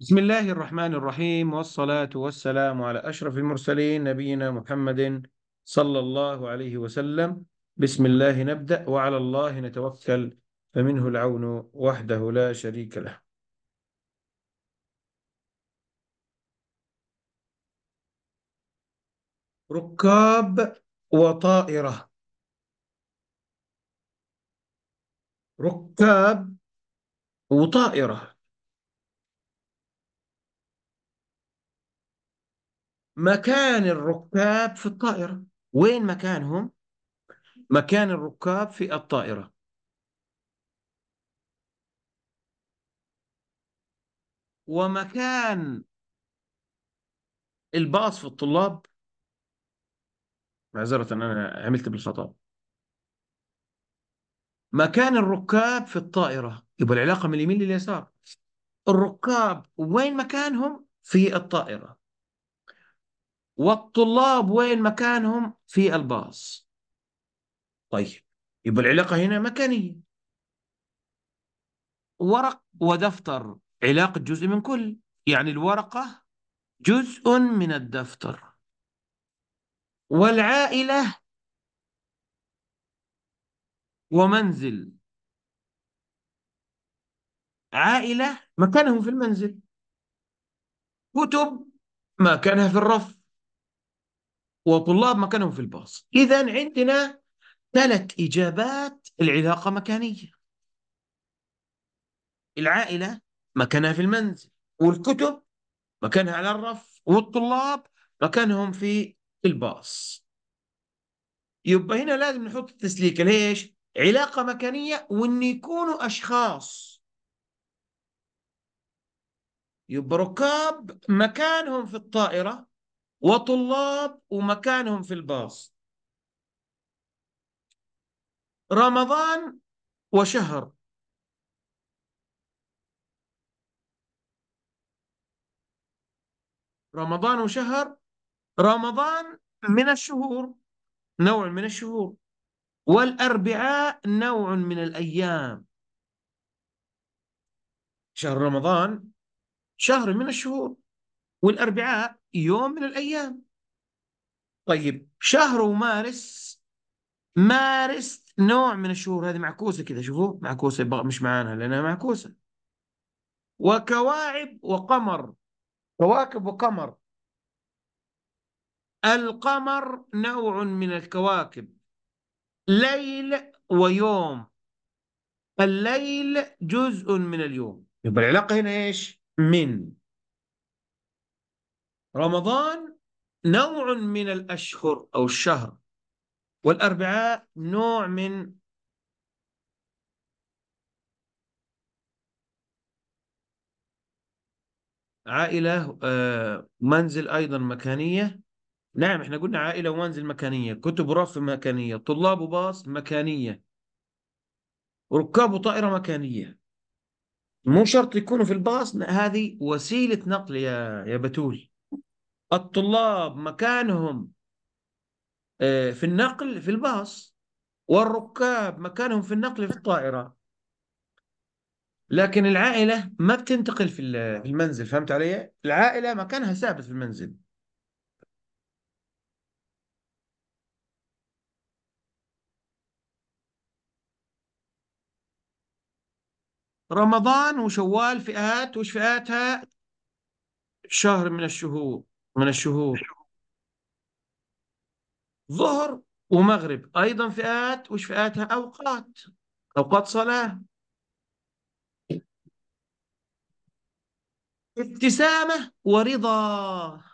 بسم الله الرحمن الرحيم والصلاة والسلام على أشرف المرسلين نبينا محمد صلى الله عليه وسلم بسم الله نبدأ وعلى الله نتوكل فمنه العون وحده لا شريك له ركاب وطائرة ركاب وطائرة مكان الركاب في الطائرة وين مكانهم؟ مكان الركاب في الطائرة ومكان الباص في الطلاب معذرة أنا عملت بالخطأ مكان الركاب في الطائرة يبقى العلاقه من اليمين لليسار الركاب وين مكانهم في الطائره والطلاب وين مكانهم في الباص طيب يبقى العلاقه هنا مكانيه ورق ودفتر علاقه جزء من كل يعني الورقه جزء من الدفتر والعائله ومنزل عائلة مكانهم في المنزل كتب مكانها في الرف وطلاب مكانهم في الباص إذا عندنا ثلاث إجابات العلاقة مكانية العائلة مكانها في المنزل والكتب مكانها على الرف والطلاب مكانهم في الباص يبقى هنا لازم نحط التسليكة ليش؟ علاقة مكانية وإن يكونوا أشخاص يبقى ركاب مكانهم في الطائرة وطلاب ومكانهم في الباص رمضان وشهر رمضان وشهر رمضان من الشهور نوع من الشهور والأربعاء نوع من الأيام شهر رمضان شهر من الشهور والأربعاء يوم من الأيام طيب شهر ومارس مارس نوع من الشهور هذه معكوسة كذا شوفوا معكوسة مش معانا لأنها معكوسة وكواعب وقمر كواكب وقمر القمر نوع من الكواكب ليل ويوم الليل جزء من اليوم يبقى العلاقة هنا إيش من رمضان نوع من الأشهر أو الشهر والأربعاء نوع من عائلة آه، منزل أيضا مكانية نعم احنا قلنا عائلة ومنزل مكانية كتب رف مكانية طلاب وباص مكانية ركاب وطائرة مكانية مو شرط يكونوا في الباص هذه وسيلة نقل يا يا بتول الطلاب مكانهم آه، في النقل في الباص والركاب مكانهم في النقل في الطائرة لكن العائلة ما بتنتقل في المنزل فهمت علي؟ العائلة مكانها ثابت في المنزل رمضان وشوال فئات وش فئاتها شهر من الشهور من الشهور ظهر ومغرب أيضا فئات وش فئاتها أوقات أوقات صلاة ابتسامة ورضا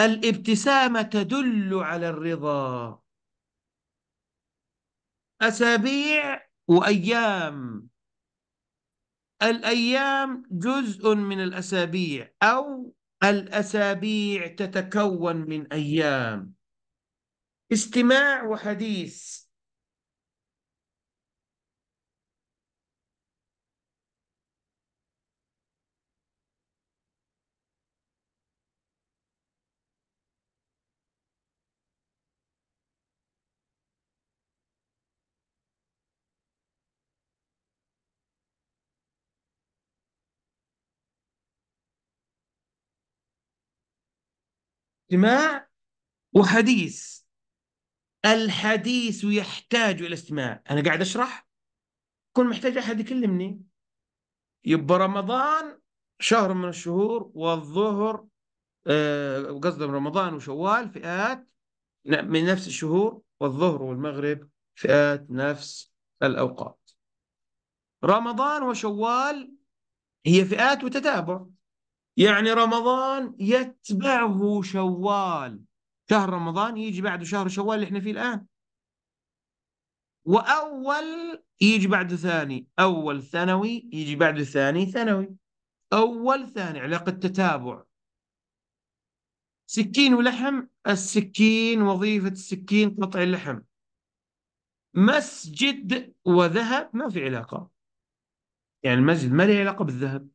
الابتسامة تدل على الرضا أسابيع وأيام الأيام جزء من الأسابيع أو الأسابيع تتكون من أيام استماع وحديث استماع وحديث الحديث يحتاج الى استماع انا قاعد اشرح كل محتاج احد يكلمني يبقى رمضان شهر من الشهور والظهر آه، قصد رمضان وشوال فئات من نفس الشهور والظهر والمغرب فئات نفس الأوقات رمضان وشوال هي فئات وتتابع يعني رمضان يتبعه شوال شهر رمضان يجي بعده شهر شوال اللي احنا فيه الآن وأول يجي بعده ثاني أول ثانوي يجي بعده ثاني ثانوي أول ثاني علاقة تتابع سكين ولحم السكين وظيفة السكين قطع اللحم مسجد وذهب ما في علاقة يعني المسجد ما له علاقة بالذهب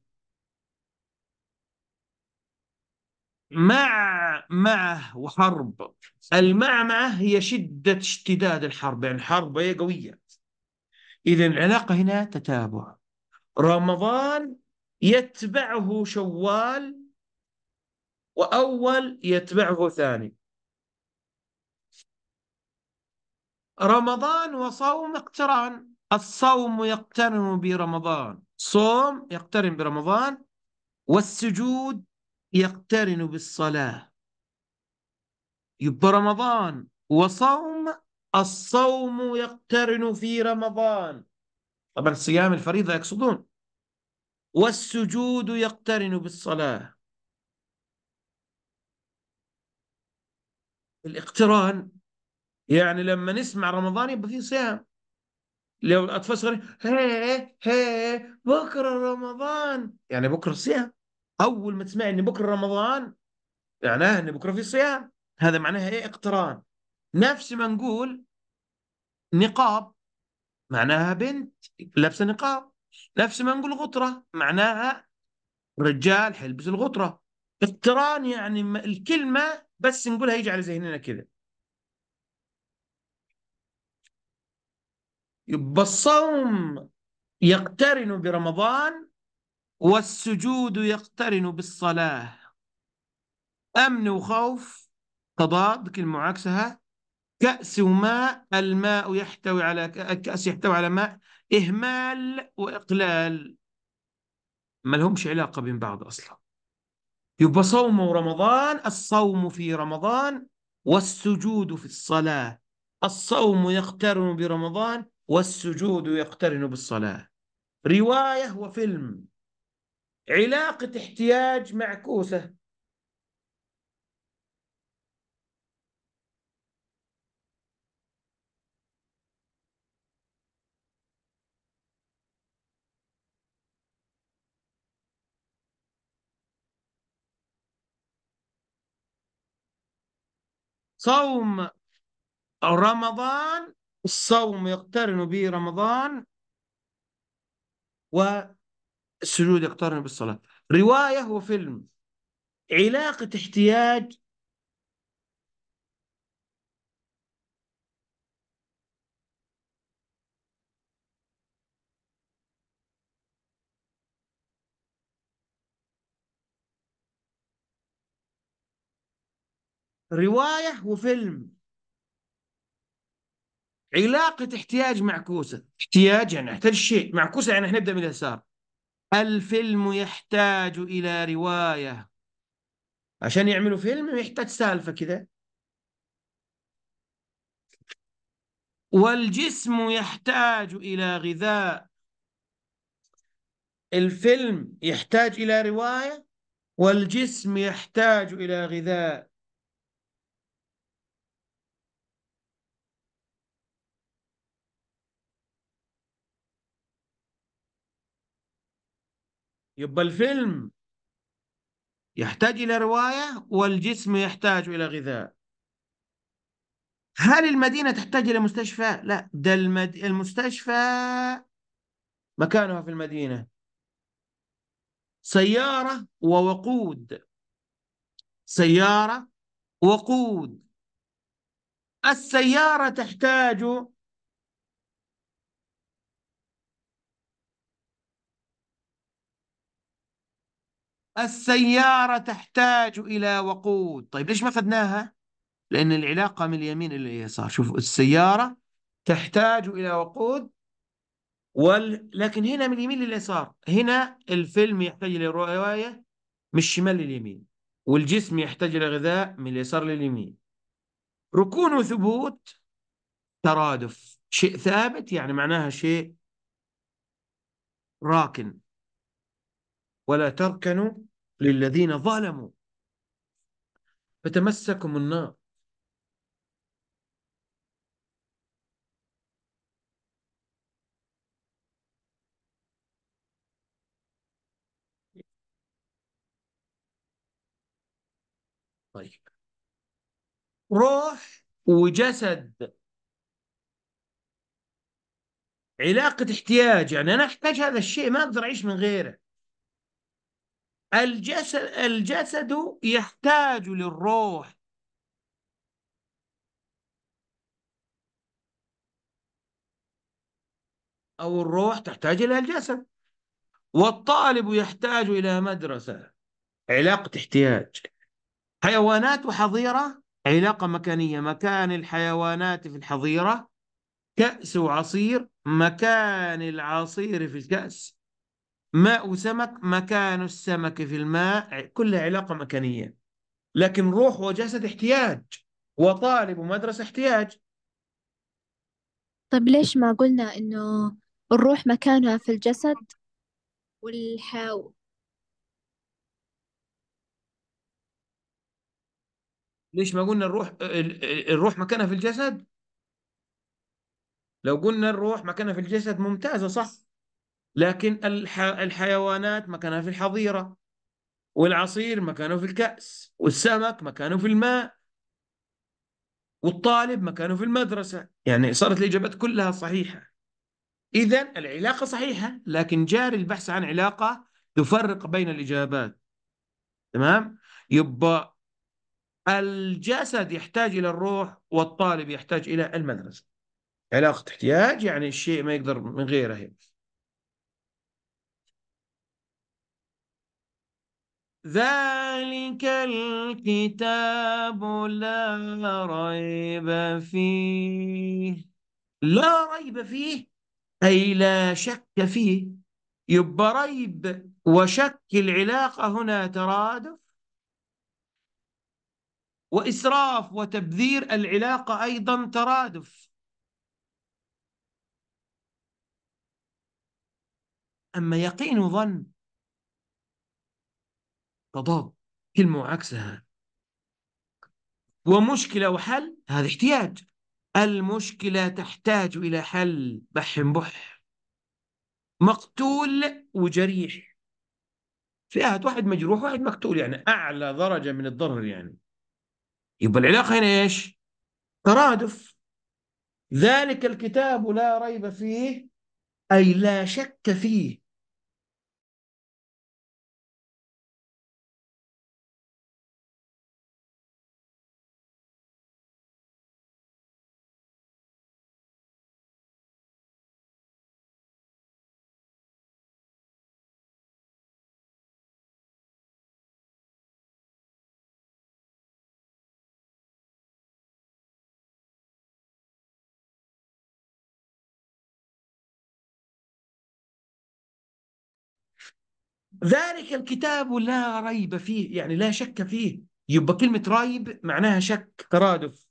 مع معه وحرب المع معه هي شدة اشتداد الحرب يعني الحرب هي قوية إذا العلاقة هنا تتابع رمضان يتبعه شوال وأول يتبعه ثاني رمضان وصوم اقتران الصوم يقترن برمضان صوم يقترن برمضان والسجود يقترن بالصلاة يبقى رمضان وصوم الصوم يقترن في رمضان طبعا صيام الفريضة يقصدون والسجود يقترن بالصلاة الاقتران يعني لما نسمع رمضان يبقى فيه صيام لو الاطفال صغيرين هي هي بكره رمضان يعني بكره صيام اول ما تسمع ان بكره رمضان معناه ان بكره في صيام هذا معناها ايه اقتران نفس ما نقول نقاب معناها بنت لابسه نقاب نفس ما نقول غطره معناها رجال حيلبس الغطره اقتران يعني الكلمه بس نقولها يجي على ذهننا كذا يبقى الصوم يقترن برمضان والسجود يقترن بالصلاة أمن وخوف تضاد كلمة معاكسها كأس وماء الماء يحتوي على الكأس يحتوي على ماء إهمال وإقلال ما لهمش علاقة بين بعض أصلا يبقى صوم ورمضان الصوم في رمضان والسجود في الصلاة الصوم يقترن برمضان والسجود يقترن بالصلاة رواية وفيلم علاقة احتياج معكوسة صوم رمضان الصوم يقترن به رمضان و السجود يقترن بالصلاة رواية وفيلم علاقة احتياج رواية وفيلم علاقة احتياج معكوسة احتياج يعني احتاج شيء معكوسة يعني نبدأ من اليسار الفيلم يحتاج إلى رواية عشان يعملوا فيلم يحتاج سالفة كذا والجسم يحتاج إلى غذاء الفيلم يحتاج إلى رواية والجسم يحتاج إلى غذاء يبقى الفيلم يحتاج إلى رواية والجسم يحتاج إلى غذاء هل المدينة تحتاج إلى مستشفى؟ لا ده المد... المستشفى مكانها في المدينة سيارة ووقود سيارة وقود السيارة تحتاج السيارة تحتاج إلى وقود طيب ليش ما أخذناها؟ لأن العلاقة من اليمين إلى اليسار شوف السيارة تحتاج إلى وقود وال... لكن هنا من اليمين لليسار هنا الفيلم يحتاج إلى رواية من الشمال لليمين والجسم يحتاج إلى غذاء من اليسار لليمين ركون وثبوت ترادف شيء ثابت يعني معناها شيء راكن ولا تركنوا للذين ظلموا فتمسكم النار طيب روح وجسد علاقة احتياج يعني أنا أحتاج هذا الشيء ما أقدر أعيش من غيره الجسد الجسد يحتاج للروح أو الروح تحتاج إلى الجسد والطالب يحتاج إلى مدرسة علاقة احتياج حيوانات وحظيرة علاقة مكانية مكان الحيوانات في الحظيرة كأس وعصير مكان العصير في الكأس ماء وسمك مكان السمك في الماء كلها علاقة مكانية لكن روح وجسد احتياج وطالب ومدرسة احتياج طيب ليش ما قلنا إنه الروح مكانها في الجسد والحاو ليش ما قلنا الروح الروح مكانها في الجسد؟ لو قلنا الروح مكانها في الجسد ممتازة صح لكن الحيوانات مكانها في الحظيرة والعصير مكانه في الكأس والسمك مكانه في الماء والطالب مكانه في المدرسة يعني صارت الإجابات كلها صحيحة إذا العلاقة صحيحة لكن جاري البحث عن علاقة تفرق بين الإجابات تمام يبقى الجسد يحتاج إلى الروح والطالب يحتاج إلى المدرسة علاقة احتياج يعني الشيء ما يقدر من غيره ذلك الكتاب لا ريب فيه لا ريب فيه أي لا شك فيه يبقى ريب وشك العلاقة هنا ترادف وإسراف وتبذير العلاقة أيضا ترادف أما يقين ظن تضاد كلمة وعكسها ومشكلة وحل هذا احتياج المشكلة تحتاج إلى حل بح بح مقتول وجريح فئات واحد مجروح واحد مقتول يعني أعلى درجة من الضرر يعني يبقى العلاقة هنا إيش ترادف ذلك الكتاب لا ريب فيه أي لا شك فيه ذلك الكتاب لا ريب فيه يعني لا شك فيه يبقى كلمة ريب معناها شك ترادف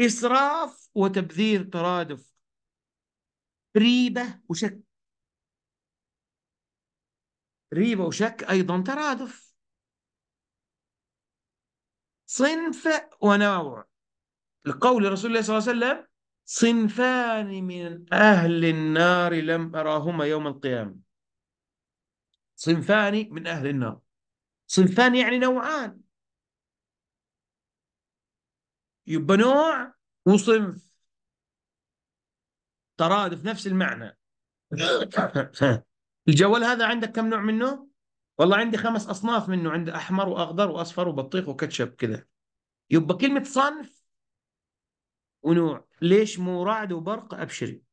إسراف وتبذير ترادف ريبة وشك ريبة وشك أيضا ترادف صنف ونوع لقول رسول الله صلى الله عليه وسلم صنفان من أهل النار لم أراهما يوم القيامة صنفان من أهل النار صنفان يعني نوعان يبقى نوع وصنف ترادف نفس المعنى الجوال هذا عندك كم نوع منه؟ والله عندي خمس أصناف منه عند أحمر وأخضر وأصفر وبطيخ وكاتشب كذا يبقى كلمة صنف ونوع ليش مو رعد وبرق أبشري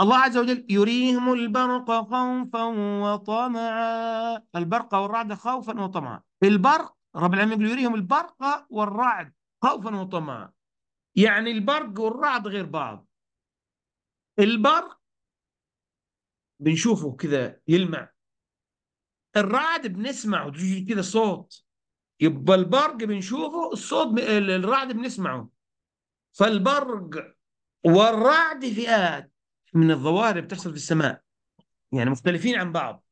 الله عز وجل يريهم البرق خوفا وطمعا البرق والرعد خوفا وطمعا البرق رب العالمين يقول يريهم البرق والرعد خوفا وطمعا يعني البرق والرعد غير بعض البرق بنشوفه كذا يلمع الرعد بنسمعه كذا صوت يبقى البرق بنشوفه الصوت الرعد بنسمعه فالبرق والرعد فئات من الظواهر بتحصل في السماء يعني مختلفين عن بعض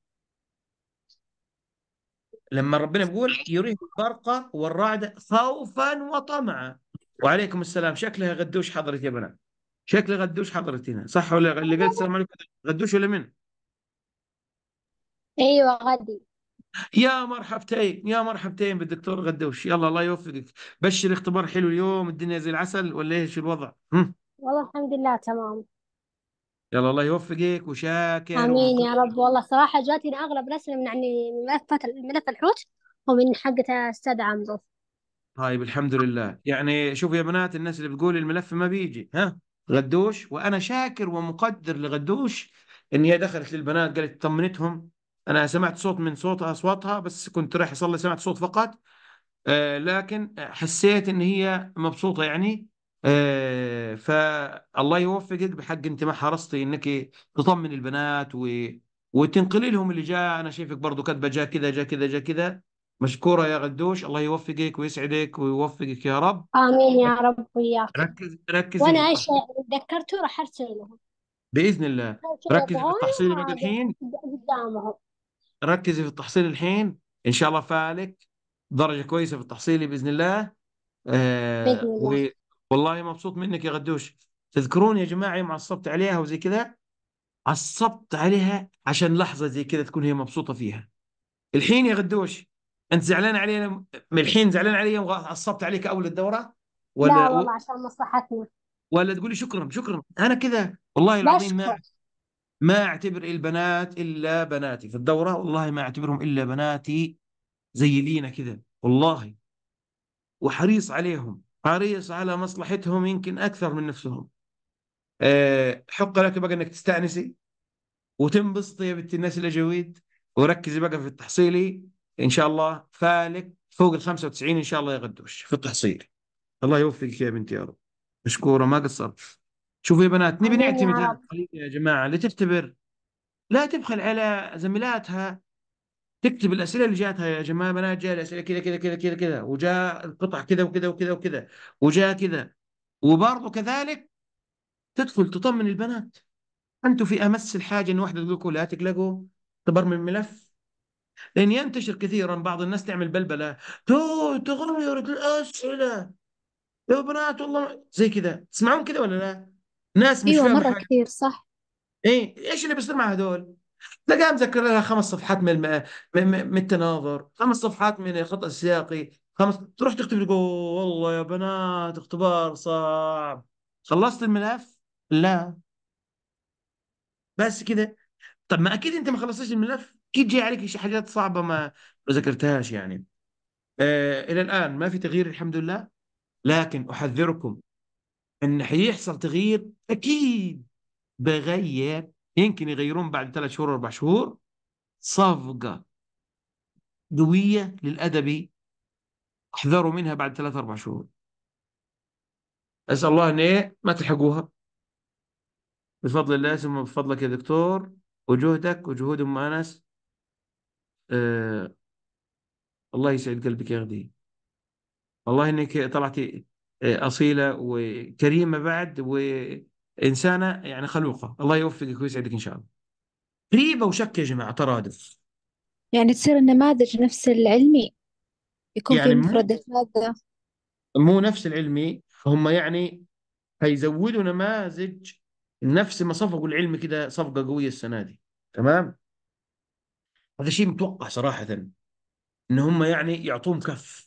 لما ربنا بيقول يريهم البرقه والرعد خوفا وطمعا وعليكم السلام شكلها غدوش حضرت يا بنات شكل غدوش حضرتنا صح ولا اللي قلت السلام عليكم غدوش ولا من؟ ايوه غدي يا مرحبتين يا مرحبتين بالدكتور غدوش يلا الله يوفقك بشر اختبار حلو اليوم الدنيا زي العسل ولا ايش الوضع؟ هم؟ والله الحمد لله تمام يلا الله يوفقك وشاكر آمين يا رب والله صراحة جاتني أغلب رسمة من يعني ملف ملف الحوت ومن حقة أستاذ عمرو طيب الحمد لله يعني شوف يا بنات الناس اللي بتقول الملف ما بيجي ها غدوش وأنا شاكر ومقدر لغدوش إن هي دخلت للبنات قالت طمنتهم أنا سمعت صوت من صوت أصواتها بس كنت رايح أصلي سمعت صوت فقط آه لكن حسيت إن هي مبسوطة يعني فالله يوفقك بحق انت ما حرصتي انك تطمن البنات و... وتنقلي لهم اللي جاء انا شايفك برضه كاتبه جاء كذا جاء كذا جاء كذا مشكوره يا غدوش الله يوفقك ويسعدك ويوفقك يا رب امين يا رب وياك ركز ركز وانا ايش ذكرته راح ارسل لهم باذن الله ركزي في التحصيل آه الحين قدامهم ركزي في التحصيل الحين ان شاء الله فالك درجه كويسه في التحصيل باذن الله آه باذن الله والله مبسوط منك يا غدوش تذكرون يا جماعه يوم عصبت عليها وزي كذا عصبت عليها عشان لحظه زي كذا تكون هي مبسوطه فيها الحين يا غدوش انت زعلان علينا من الحين زعلان علي يوم عصبت عليك اول الدوره ولا لا والله عشان مصلحتنا ولا تقولي شكرا شكرا انا كذا والله العظيم ما ما اعتبر البنات الا بناتي في الدوره والله ما اعتبرهم الا بناتي زي لينا كذا والله وحريص عليهم حريص على مصلحتهم يمكن أكثر من نفسهم آه، حق لك بقى أنك تستأنسي وتنبسطي يا بنت الناس الأجويد وركزي بقى في التحصيلي إن شاء الله فالك فوق ال 95 إن شاء الله يا غدوش في التحصيل الله يوفقك يا بنتي يا رب مشكورة ما قصرت شوفوا يا بنات نبي نعتمد يا جماعة لتختبر لا تبخل على زميلاتها تكتب الاسئله اللي جاتها يا جماعه بنات جاء الاسئله كذا كذا كذا كذا كذا وجاء القطع كذا وكذا وكذا وكذا وجاء كذا وبرضه كذلك تدخل تطمن البنات انتم في امس الحاجه ان واحده تقول لكم لا تقلقوا تبر من الملف لان ينتشر كثيرا بعض الناس تعمل بلبله تو تغيرت الاسئله يا بنات والله زي كذا تسمعون كذا ولا لا؟ ناس مش ايوه مره كثير صح ايه ايش اللي بيصير مع هذول؟ تلقاه مذكر لها خمس صفحات من من, التناظر خمس صفحات من الخطأ السياقي خمس تروح تكتب تقول والله يا بنات اختبار صعب خلصت الملف؟ لا بس كذا طب ما اكيد انت ما خلصتش الملف اكيد جاي عليك حاجات صعبه ما ما ذكرتهاش يعني آه الى الان ما في تغيير الحمد لله لكن احذركم ان حيحصل تغيير اكيد بغير يمكن يغيرون بعد ثلاث شهور أربع شهور صفقة قوية للأدبي احذروا منها بعد ثلاث أربع شهور أسأل الله أن إيه ما تلحقوها بفضل الله ثم بفضلك يا دكتور وجهدك وجهود أم أنس آه الله يسعد قلبك يا غدي والله انك طلعتي آه، اصيله وكريمه بعد و انسانه يعني خلوقه الله يوفقك ويسعدك ان شاء الله ريبه وشك يا جماعه ترادف يعني تصير النماذج نفس العلمي يكون يعني في مفردات ماده مو نفس العلمي هم يعني هيزودوا نماذج نفس ما صفقوا العلم كده صفقه قويه السنه دي تمام هذا شيء متوقع صراحه ان هم يعني يعطوهم كف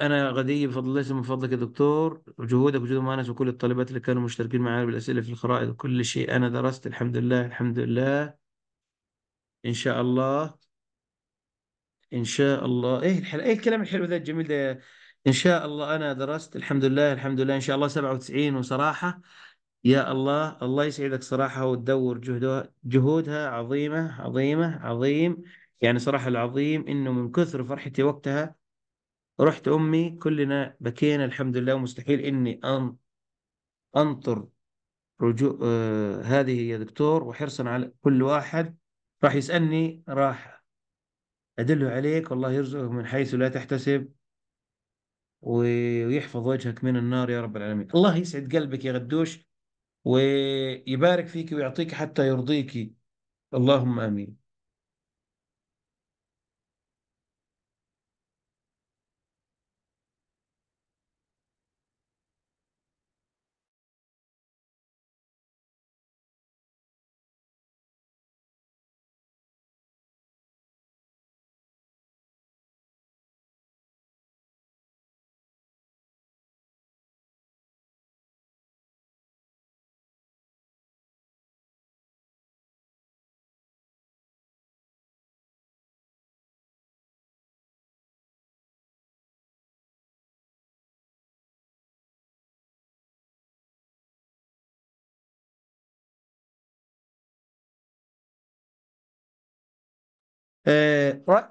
انا غدي بفضل الله من فضلك يا دكتور وجهودك وجهود مانس وكل الطالبات اللي كانوا مشتركين معايا بالاسئله في الخرائط وكل شيء انا درست الحمد لله الحمد لله ان شاء الله ان شاء الله ايه الحل... ايه الكلام الحلو ذا الجميل ده يا- ان شاء الله انا درست الحمد لله الحمد لله ان شاء الله 97 وصراحة يا الله الله يسعدك صراحة وتدور جهدها جهودها عظيمة عظيمة عظيم يعني صراحة العظيم انه من كثر فرحتي وقتها رحت امي كلنا بكينا الحمد لله ومستحيل اني أن انطر رجوع آه هذه يا دكتور وحرصا على كل واحد راح يسالني راح ادله عليك والله يرزقك من حيث لا تحتسب ويحفظ وجهك من النار يا رب العالمين الله يسعد قلبك يا غدوش ويبارك فيك ويعطيك حتى يرضيك اللهم امين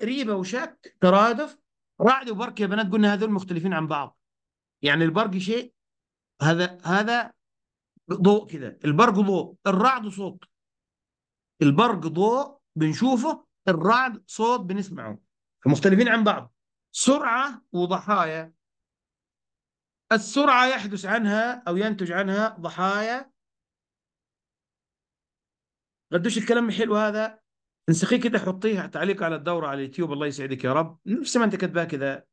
ريبة وشك ترادف رعد وبرك يا بنات قلنا هذول مختلفين عن بعض يعني البرق شيء هذا هذا ضوء كذا البرق ضوء الرعد صوت البرق ضوء بنشوفه الرعد صوت بنسمعه مختلفين عن بعض سرعة وضحايا السرعة يحدث عنها أو ينتج عنها ضحايا قدوش الكلام حلو هذا انسخيه كده حطيه تعليق على الدوره على اليوتيوب الله يسعدك يا رب نفس ما انت كتبها كذا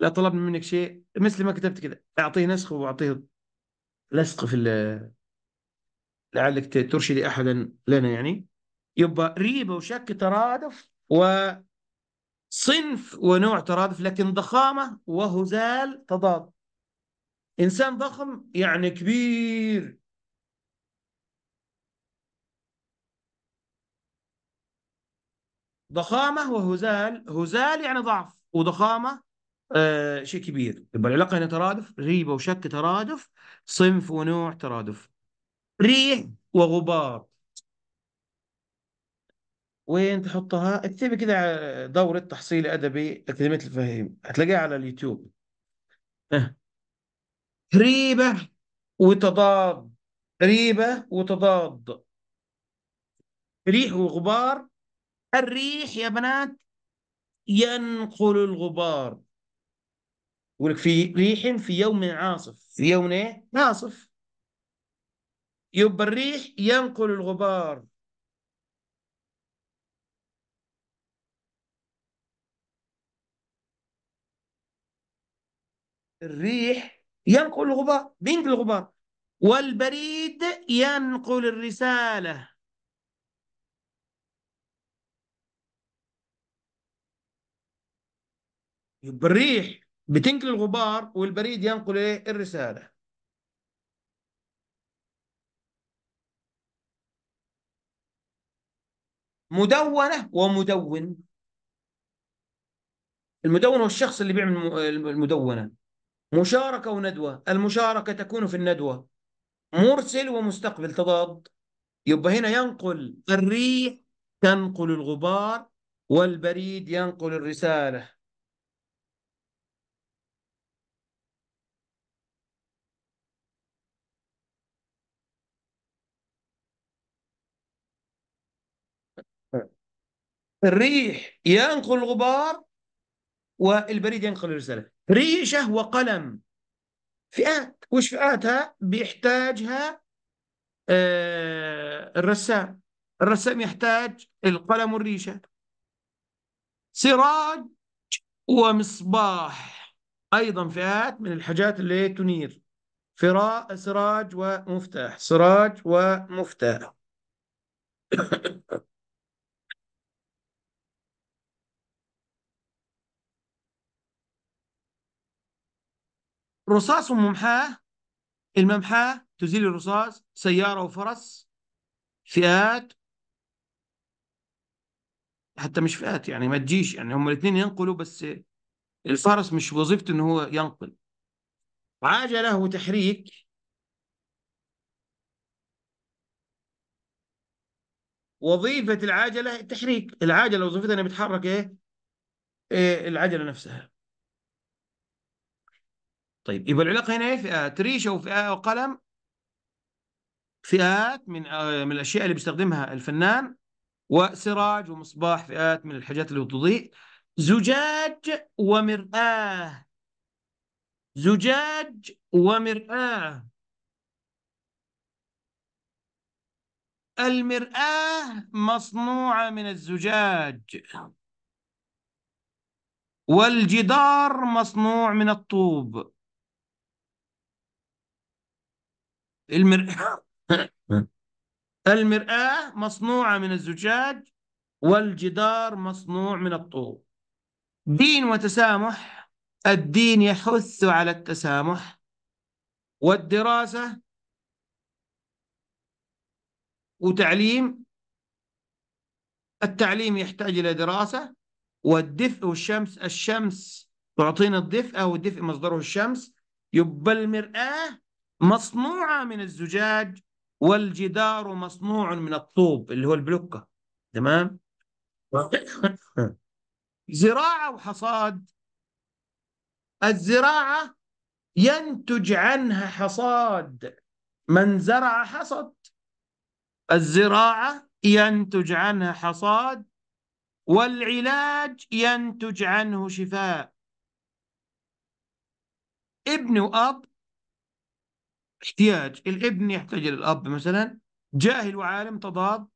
لا طلبنا منك شيء مثل ما كتبت كذا اعطيه نسخ واعطيه لصق في لعلك ترشدي احدا لنا يعني يبقى ريبه وشك ترادف وصنف ونوع ترادف لكن ضخامه وهزال تضاد انسان ضخم يعني كبير ضخامه وهزال هزال يعني ضعف وضخامه آه شيء كبير يبقى العلاقه هنا ترادف ريبه وشك ترادف صنف ونوع ترادف ريح وغبار وين تحطها؟ اكتبي كده دورة تحصيل أدبي أكاديمية الفهيم هتلاقيها على اليوتيوب أه. ريبة وتضاد ريبة وتضاد ريح وغبار الريح يا بنات ينقل الغبار يقول لك في ريح في يوم عاصف في يوم ايه عاصف يبقى الريح ينقل الغبار الريح ينقل الغبار بينقل الغبار والبريد ينقل الرساله يبقى الريح بتنقل الغبار والبريد ينقل ايه الرساله مدونه ومدون المدون هو الشخص اللي بيعمل المدونه مشاركه وندوه المشاركه تكون في الندوه مرسل ومستقبل تضاد يبقى هنا ينقل الريح تنقل الغبار والبريد ينقل الرساله الريح ينقل الغبار والبريد ينقل الرسالة ريشة وقلم فئات وش فئاتها بيحتاجها آه، الرسام الرسام يحتاج القلم والريشة سراج ومصباح أيضا فئات من الحاجات اللي تنير فراء سراج ومفتاح سراج ومفتاح رصاص وممحاه الممحاه تزيل الرصاص سيارة وفرس فئات حتى مش فئات يعني ما تجيش يعني هم الاثنين ينقلوا بس الفرس مش وظيفته انه هو ينقل عجلة وتحريك وظيفة العجلة التحريك العجلة وظيفتها انها بتحرك ايه, إيه العجلة نفسها طيب يبقى العلاقه هنا ايه فئات ريشه وفئه وقلم فئات من آه، من الاشياء اللي بيستخدمها الفنان وسراج ومصباح فئات من الحاجات اللي بتضيء زجاج ومرآه زجاج ومرآه المرآة مصنوعة من الزجاج والجدار مصنوع من الطوب المرآة المرآة مصنوعة من الزجاج والجدار مصنوع من الطوب دين وتسامح الدين يحث على التسامح والدراسة وتعليم التعليم يحتاج إلى دراسة والدفء والشمس الشمس تعطينا الدفء أو الدفء مصدره الشمس يبقى المرآة مصنوعة من الزجاج والجدار مصنوع من الطوب اللي هو البلوكة تمام زراعة وحصاد الزراعة ينتج عنها حصاد من زرع حصد الزراعة ينتج عنها حصاد والعلاج ينتج عنه شفاء ابن وأب احتياج الابن يحتاج إلى الأب مثلا جاهل وعالم تضاد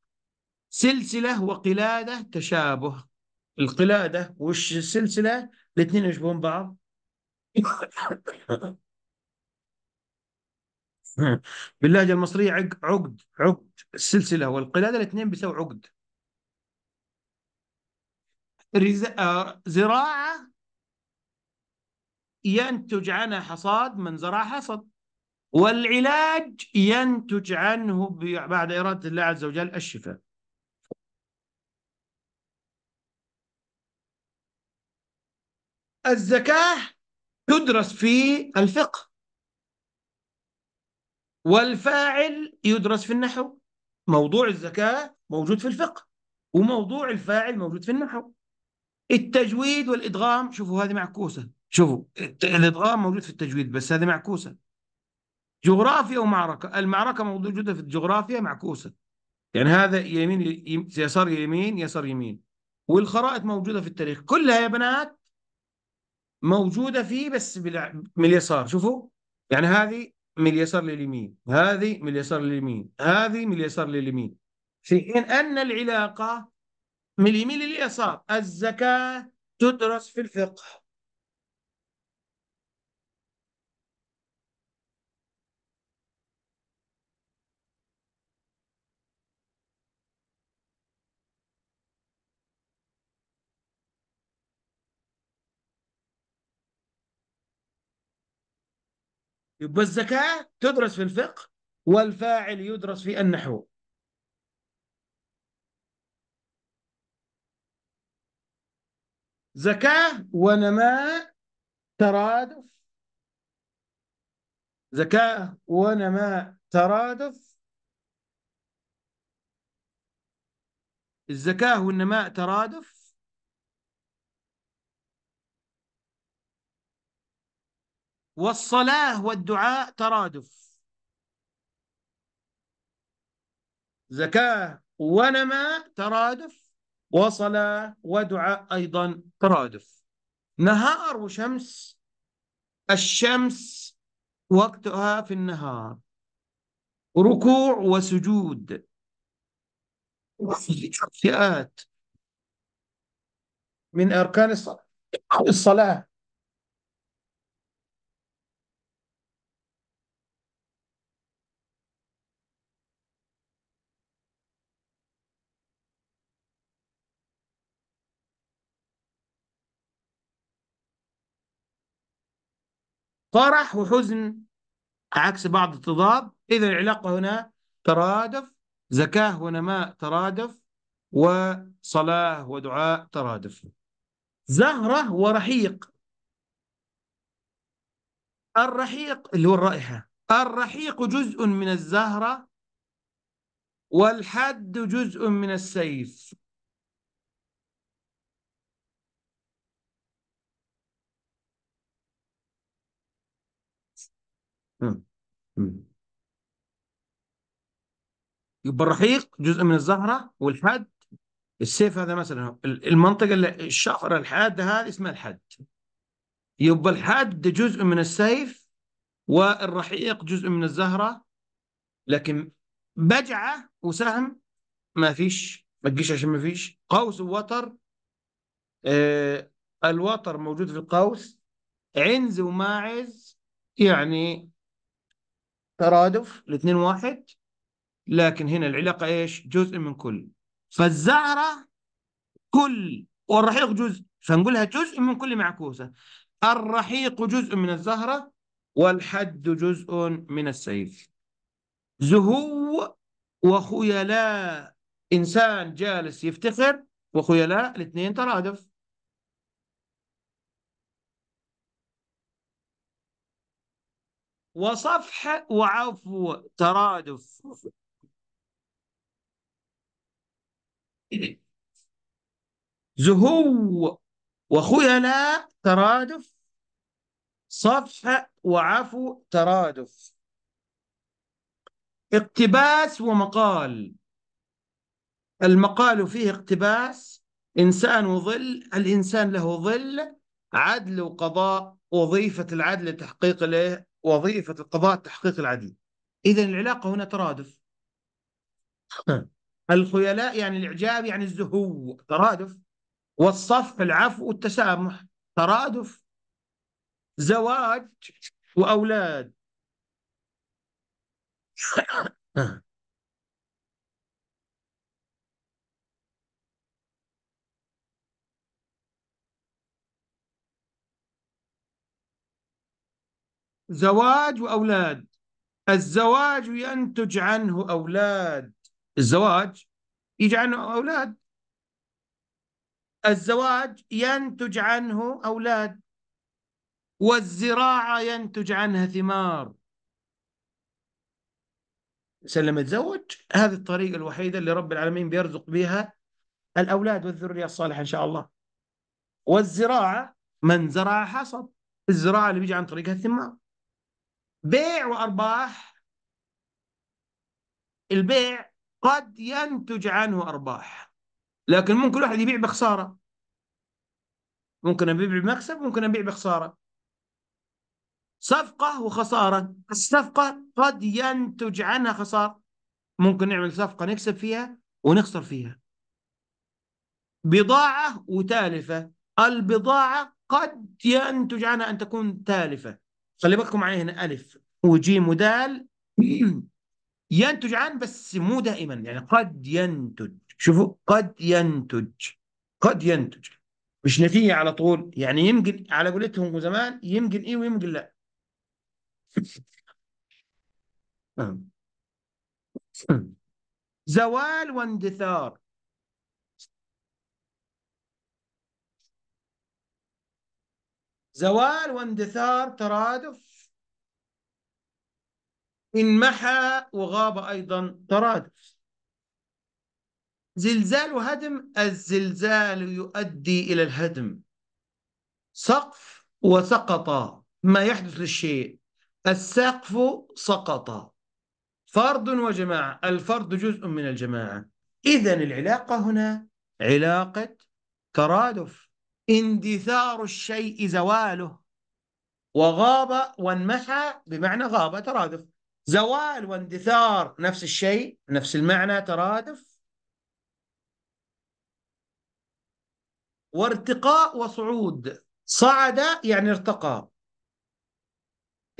سلسلة وقلادة تشابه القلادة وش السلسلة الاثنين يشبهون بعض باللهجة المصرية عقد عقد السلسلة والقلادة الاثنين بيساوي عقد آه، زراعة ينتج عنها حصاد من زرع حصد والعلاج ينتج عنه بعد إرادة الله عز وجل الشفاء الزكاة تدرس في الفقه والفاعل يدرس في النحو موضوع الزكاة موجود في الفقه وموضوع الفاعل موجود في النحو التجويد والإدغام شوفوا هذه معكوسة شوفوا الإدغام موجود في التجويد بس هذه معكوسة جغرافيا ومعركة المعركة موجودة في الجغرافيا معكوسة يعني هذا يمين يسار يمين يسار يمين والخرائط موجودة في التاريخ كلها يا بنات موجودة فيه بس من اليسار شوفوا يعني هذه من اليسار لليمين هذه من اليسار لليمين هذه من اليسار لليمين في حين أن العلاقة من اليمين لليسار الزكاة تدرس في الفقه يبقى الزكاة تدرس في الفقه والفاعل يدرس في النحو زكاة ونماء ترادف زكاة ونماء ترادف الزكاة والنماء ترادف والصلاة والدعاء ترادف زكاة ونماء ترادف وصلاة ودعاء أيضا ترادف نهار وشمس الشمس وقتها في النهار ركوع وسجود فئات من أركان الصلاة فرح وحزن عكس بعض التضاد إذا العلاقة هنا ترادف زكاة ونماء ترادف وصلاة ودعاء ترادف زهرة ورحيق الرحيق اللي هو الرائحة الرحيق جزء من الزهرة والحد جزء من السيف يبقى الرحيق جزء من الزهرة والحد السيف هذا مثلا المنطقة اللي الشفرة الحادة هذه اسمها الحد يبقى الحد جزء من السيف والرحيق جزء من الزهرة لكن بجعة وسهم ما فيش ما تجيش عشان ما فيش قوس ووتر آه الوتر موجود في القوس عنز وماعز يعني ترادف الاثنين واحد لكن هنا العلاقة ايش جزء من كل فالزعرة كل والرحيق جزء فنقولها جزء من كل معكوسة الرحيق جزء من الزهرة والحد جزء من السيف زهو وخيلاء إنسان جالس يفتخر وخيلاء الاثنين ترادف وصفح وعفو ترادف زهو وخيلاء ترادف صفح وعفو ترادف اقتباس ومقال المقال فيه اقتباس إنسان وظل الإنسان له ظل عدل وقضاء وظيفة العدل تحقيق له وظيفة القضاء تحقيق العدل إذا العلاقة هنا ترادف الخيلاء يعني الإعجاب يعني الزهو ترادف والصف العفو والتسامح ترادف زواج وأولاد زواج وأولاد الزواج ينتج عنه أولاد الزواج يجي عنه أولاد الزواج ينتج عنه أولاد والزراعة ينتج عنها ثمار سلم يتزوج هذه الطريقة الوحيدة اللي رب العالمين بيرزق بها الأولاد والذرية الصالحة إن شاء الله والزراعة من زرع حصد الزراعة اللي بيجي عن طريقها الثمار بيع وأرباح البيع قد ينتج عنه أرباح لكن ممكن واحد يبيع بخسارة ممكن أبيع بمكسب ممكن أبيع بخسارة صفقة وخسارة الصفقة قد ينتج عنها خسارة ممكن نعمل صفقة نكسب فيها ونخسر فيها بضاعة وتالفة البضاعة قد ينتج عنها أن تكون تالفة خلي بالكم معي هنا ألف وجيم ودال ينتج عن بس مو دائما يعني قد ينتج شوفوا قد ينتج قد ينتج مش نتيجة على طول يعني يمكن على قولتهم زمان يمكن إيه ويمكن لا زوال واندثار زوال واندثار ترادف إن محى وغاب أيضا ترادف زلزال وهدم الزلزال يؤدي إلى الهدم سقف وسقط ما يحدث للشيء السقف سقط فرد وجماعة الفرد جزء من الجماعة إذا العلاقة هنا علاقة ترادف اندثار الشيء زواله وغاب وانمحى بمعنى غاب ترادف زوال واندثار نفس الشيء نفس المعنى ترادف وارتقاء وصعود صعد يعني ارتقى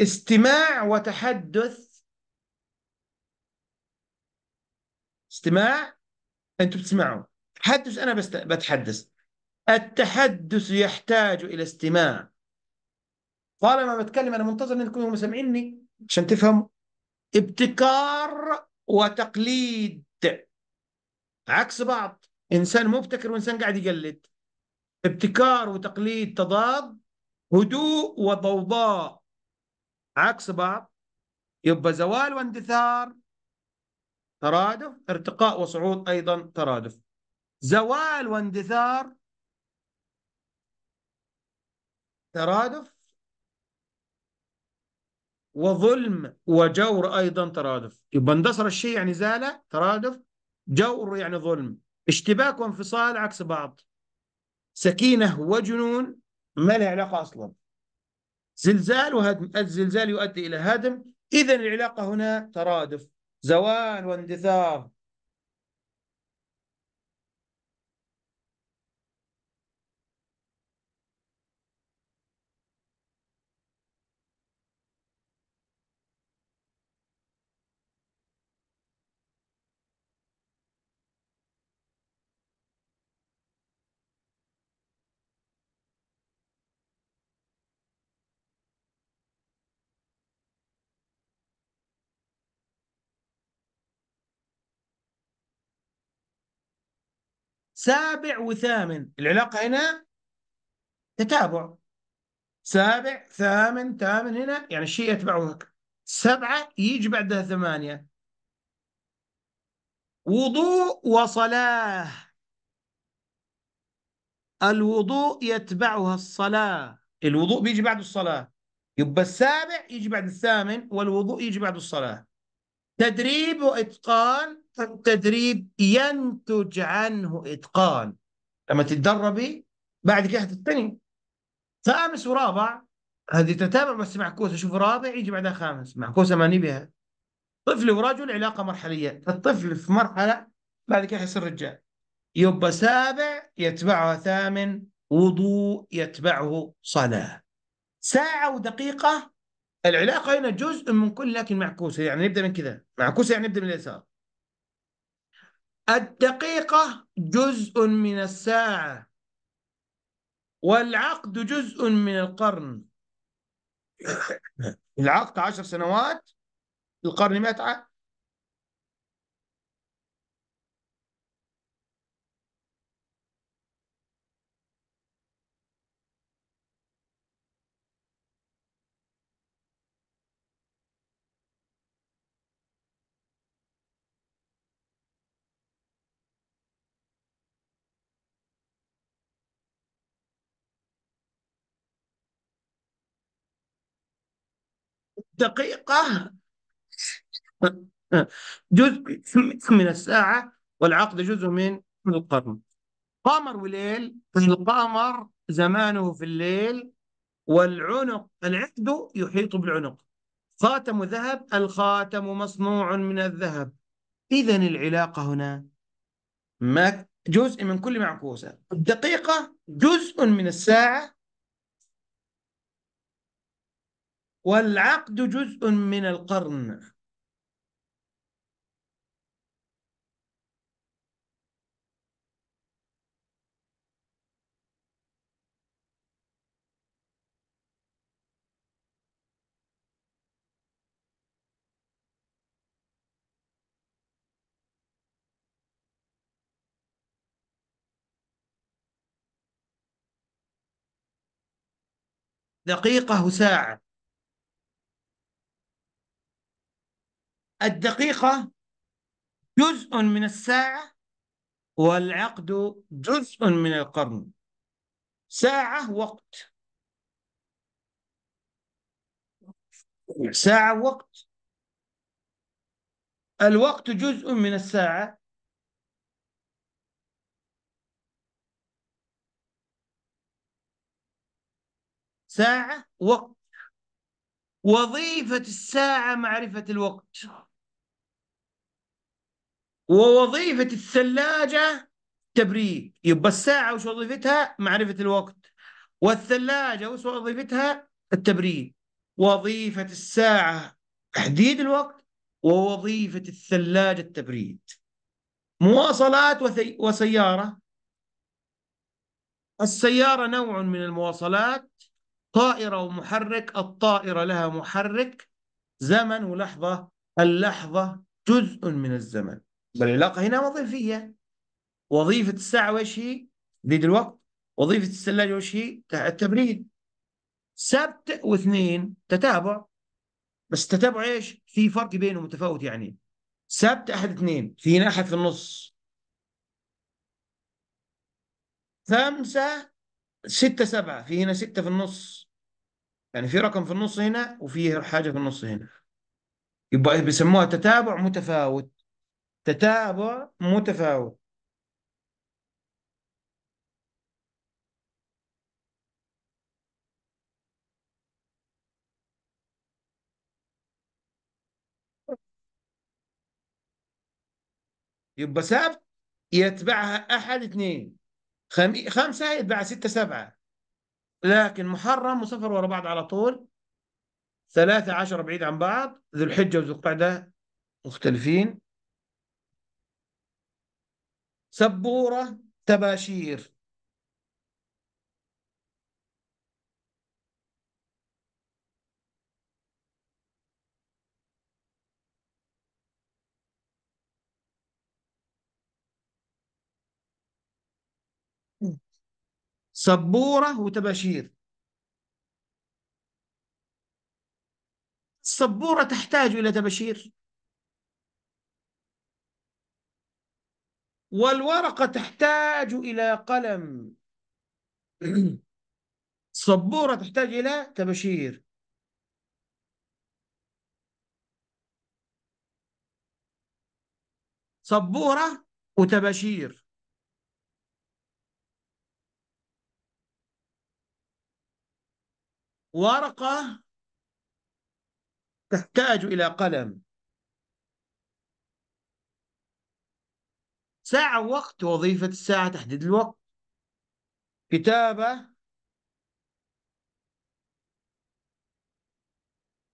استماع وتحدث استماع انتم بتسمعوا تحدث انا بتحدث التحدث يحتاج إلى استماع طالما بتكلم أنا منتظر أن تكونوا سامعيني عشان تفهموا ابتكار وتقليد عكس بعض إنسان مبتكر وإنسان قاعد يقلد ابتكار وتقليد تضاد هدوء وضوضاء عكس بعض يبقى زوال واندثار ترادف ارتقاء وصعود أيضا ترادف زوال واندثار ترادف وظلم وجور أيضا ترادف يبقى اندثر الشيء يعني زال ترادف جور يعني ظلم اشتباك وانفصال عكس بعض سكينة وجنون ما لها علاقة أصلا زلزال وهدم الزلزال يؤدي إلى هدم إذا العلاقة هنا ترادف زوال واندثار سابع وثامن العلاقة هنا تتابع سابع ثامن ثامن هنا يعني الشيء يتبعه سبعة يجي بعدها ثمانية وضوء وصلاة الوضوء يتبعها الصلاة الوضوء بيجي بعد الصلاة يبقى السابع يجي بعد الثامن والوضوء يجي بعد الصلاة تدريب وإتقان التدريب ينتج عنه إتقان لما تتدربي بعد كده هتتقني خامس ورابع هذه تتابع بس معكوسه شوف رابع يجي بعدها خامس معكوسه ما نبيها طفل ورجل علاقه مرحليه الطفل في مرحله بعد كده يصير رجال يبقى سابع يتبعها ثامن وضوء يتبعه صلاه ساعه ودقيقه العلاقه هنا جزء من كل لكن معكوسه يعني نبدا من كذا معكوسه يعني نبدا من اليسار الدقيقة جزء من الساعة والعقد جزء من القرن العقد عشر سنوات القرن مئة دقيقة جزء من الساعة والعقد جزء من القرن قمر وليل القمر زمانه في الليل والعنق العقد يحيط بالعنق خاتم ذهب الخاتم مصنوع من الذهب إذا العلاقة هنا جزء من كل معكوسة الدقيقة جزء من الساعة والعقد جزء من القرن دقيقة ساعة الدقيقة جزء من الساعة والعقد جزء من القرن ساعة وقت ساعة وقت الوقت جزء من الساعة ساعة وقت وظيفة الساعة معرفة الوقت ووظيفة الثلاجة تبريد يبقى الساعة وش وظيفتها معرفة الوقت والثلاجة وش وظيفتها التبريد وظيفة الساعة تحديد الوقت ووظيفة الثلاجة التبريد مواصلات وثي... وسيارة السيارة نوع من المواصلات طائرة ومحرك الطائرة لها محرك زمن ولحظة اللحظة جزء من الزمن العلاقة هنا وظيفية وظيفة الساعة وش هي؟ تبريد الوقت وظيفة الثلاجة وش هي؟ التبريد سبت واثنين تتابع بس تتابع ايش؟ في فرق بينهم متفاوت يعني سبت احد اثنين في احد في النص خمسة ستة سبعة في هنا ستة في النص يعني في رقم في النص هنا وفي حاجة في النص هنا يبقى بيسموها تتابع متفاوت تتابع متفاوت يبقى سبت يتبعها أحد اثنين خم... خمسة يتبعها ستة سبعة لكن محرم وصفر ورا بعض على طول ثلاثة عشر بعيد عن بعض ذو الحجة وذو القعدة مختلفين سبورة تباشير سبورة وتباشير السبورة تحتاج إلى تباشير والورقة تحتاج إلى قلم صبورة تحتاج إلى تبشير صبورة وتبشير ورقة تحتاج إلى قلم ساعة وقت وظيفة الساعة تحديد الوقت كتابة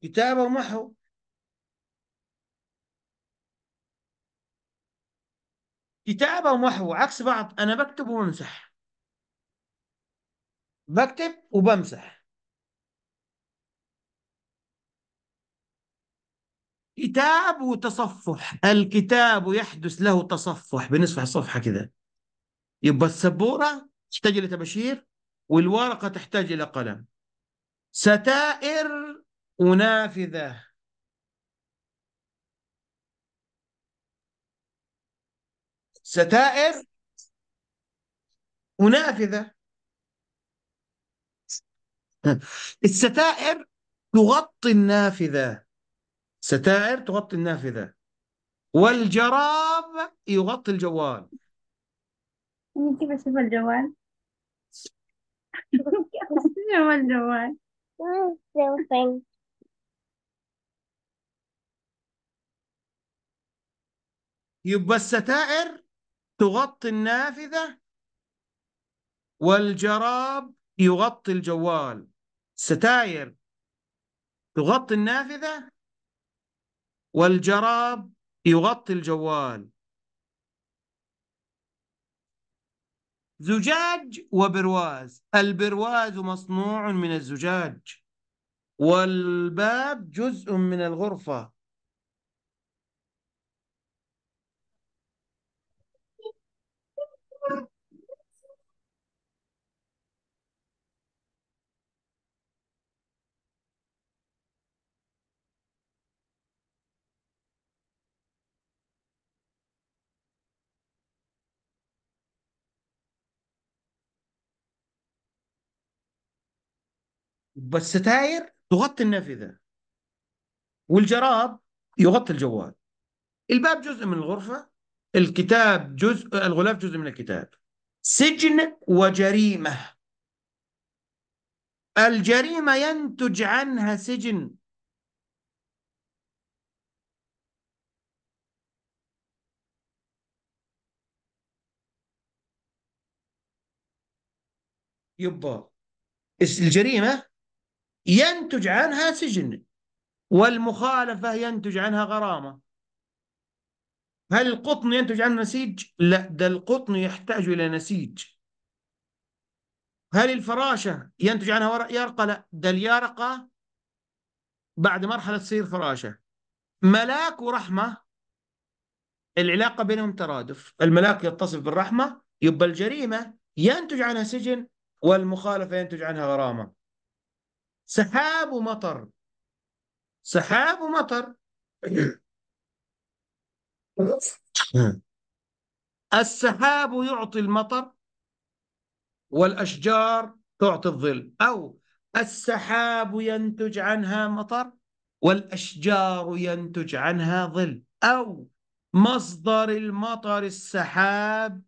كتابة ومحو كتابة ومحو عكس بعض أنا بكتب وبمسح بكتب وبمسح كتاب وتصفح الكتاب يحدث له تصفح بنصفح الصفحة كذا يبقى السبورة تحتاج إلى تبشير والورقة تحتاج إلى قلم ستائر ونافذة ستائر ونافذة طيب. الستائر تغطي النافذة ستائر تغطي النافذة والجراب يغطي الجوال أنا كيف أشوف الجوال؟ شوف الجوال يبقى الستائر تغطي النافذة والجراب يغطي الجوال ستائر تغطي النافذة والجراب يغطي الجوال زجاج وبرواز البرواز مصنوع من الزجاج والباب جزء من الغرفة والستاير تغطي النافذه والجراب يغطي الجوال الباب جزء من الغرفه الكتاب جزء الغلاف جزء من الكتاب سجن وجريمه الجريمه ينتج عنها سجن يبا الجريمه ينتج عنها سجن والمخالفة ينتج عنها غرامة هل القطن ينتج عنه نسيج؟ لا ده القطن يحتاج إلى نسيج هل الفراشة ينتج عنها ورق يرقى؟ لا ده اليرقة بعد مرحلة تصير فراشة ملاك ورحمة العلاقة بينهم ترادف الملاك يتصف بالرحمة يبقى الجريمة ينتج عنها سجن والمخالفة ينتج عنها غرامة سحاب ومطر سحاب ومطر السحاب يعطي المطر والأشجار تعطي الظل أو السحاب ينتج عنها مطر والأشجار ينتج عنها ظل أو مصدر المطر السحاب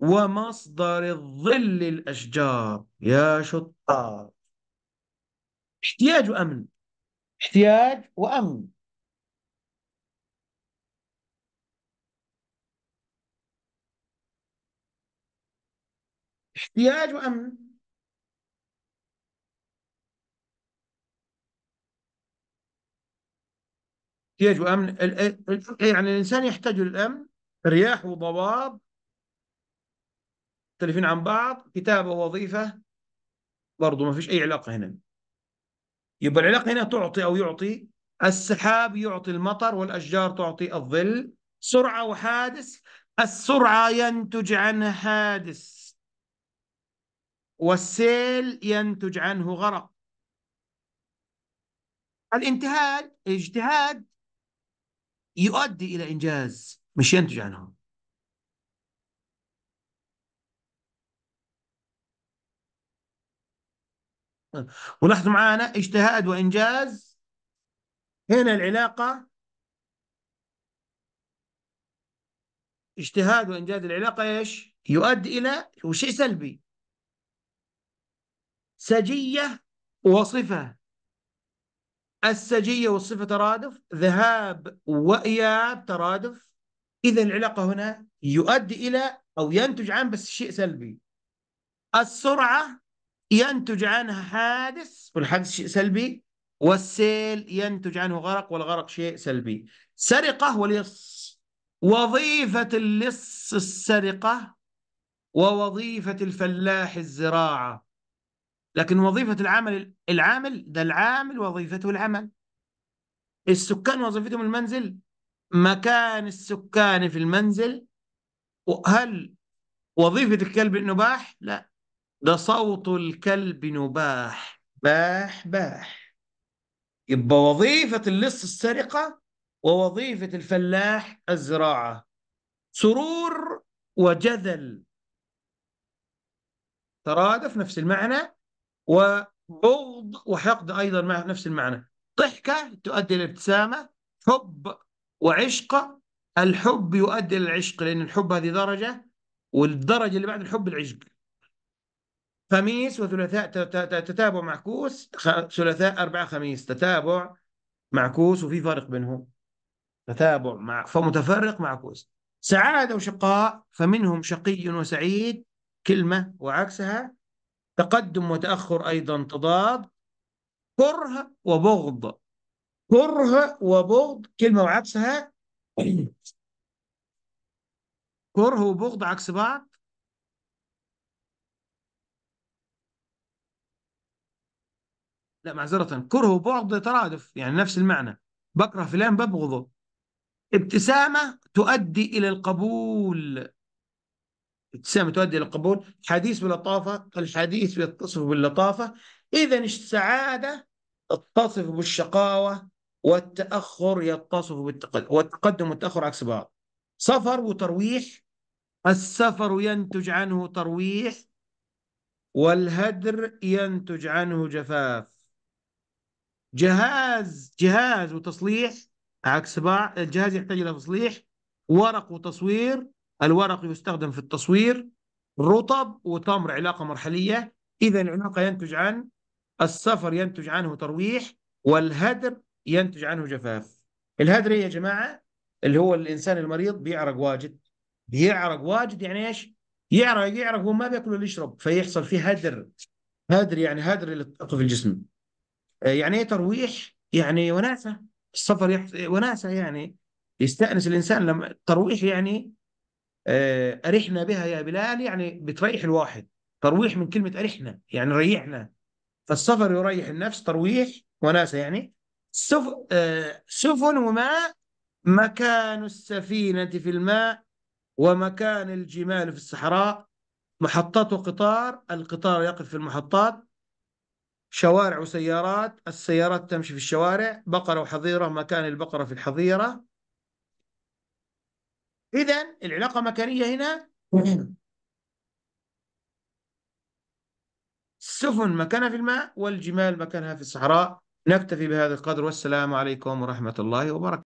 ومصدر الظل الأشجار يا شطار احتياج وأمن احتياج وأمن احتياج وأمن احتياج وأمن يعني الإنسان يحتاج للأمن رياح وضباب مختلفين عن بعض كتابة ووظيفة برضو ما فيش أي علاقة هنا يبقى العلاقة هنا تعطي أو يعطي السحاب يعطي المطر والأشجار تعطي الظل سرعة وحادث السرعة ينتج عنها حادث والسيل ينتج عنه غرق الانتهاء الاجتهاد يؤدي إلى إنجاز مش ينتج عنه ولاحظوا معانا اجتهاد وإنجاز هنا العلاقة اجتهاد وإنجاز العلاقة إيش يؤدي إلى وشيء سلبي سجية وصفة السجية والصفة ترادف ذهاب وإياب ترادف إذا العلاقة هنا يؤدي إلى أو ينتج عن بس شيء سلبي السرعة ينتج عنها حادث والحادث شيء سلبي والسيل ينتج عنه غرق والغرق شيء سلبي سرقة ولص وظيفة اللص السرقة ووظيفة الفلاح الزراعة لكن وظيفة العمل العامل ده العامل وظيفته العمل السكان وظيفتهم المنزل مكان السكان في المنزل هل وظيفة الكلب النباح؟ لا ده صوت الكلب نباح باح باح يبقى وظيفة اللص السرقة ووظيفة الفلاح الزراعة سرور وجذل ترادف نفس المعنى وبغض وحقد أيضا مع نفس المعنى ضحكة تؤدي الابتسامة حب وعشق الحب يؤدي للعشق لأن الحب هذه درجة والدرجة اللي بعد الحب العشق خميس وثلاثاء تتابع معكوس ثلاثاء أربعة خميس تتابع معكوس وفي فرق بينهم تتابع مع فمتفرق معكوس سعادة وشقاء فمنهم شقي وسعيد كلمة وعكسها تقدم وتأخر أيضا تضاد كره وبغض كره وبغض كلمة وعكسها كره وبغض عكس بعض لا معذرة كره بعد ترادف يعني نفس المعنى بكره فلان ببغضه ابتسامة تؤدي إلى القبول ابتسامة تؤدي إلى القبول حديث بلطافة الحديث يتصف باللطافة إذا السعادة تتصف بالشقاوة والتأخر يتصف بالتقدم والتقدم والتأخر عكس بعض سفر وترويح السفر ينتج عنه ترويح والهدر ينتج عنه جفاف جهاز جهاز وتصليح عكس بعض الجهاز يحتاج الى تصليح ورق وتصوير الورق يستخدم في التصوير رطب وتمر علاقه مرحليه اذا العلاقه ينتج عن السفر ينتج عنه ترويح والهدر ينتج عنه جفاف الهدر إيه يا جماعه اللي هو الانسان المريض بيعرق واجد بيعرق واجد يعني ايش يعرق يعرق وما بياكل ولا يشرب فيحصل فيه هدر هدر يعني هدر للطاقه في الجسم يعني ايه ترويح؟ يعني وناسه السفر يحت... وناسه يعني يستانس الانسان لما الترويح يعني آه، ارحنا بها يا بلال يعني بتريح الواحد ترويح من كلمه ارحنا يعني ريحنا فالسفر يريح النفس ترويح وناسه يعني سف... آه، سفن وماء مكان السفينه في الماء ومكان الجمال في الصحراء محطات وقطار القطار يقف في المحطات شوارع وسيارات السيارات تمشي في الشوارع بقرة وحظيرة مكان البقرة في الحظيرة إذا العلاقة مكانية هنا السفن مكانها في الماء والجمال مكانها في الصحراء نكتفي بهذا القدر والسلام عليكم ورحمة الله وبركاته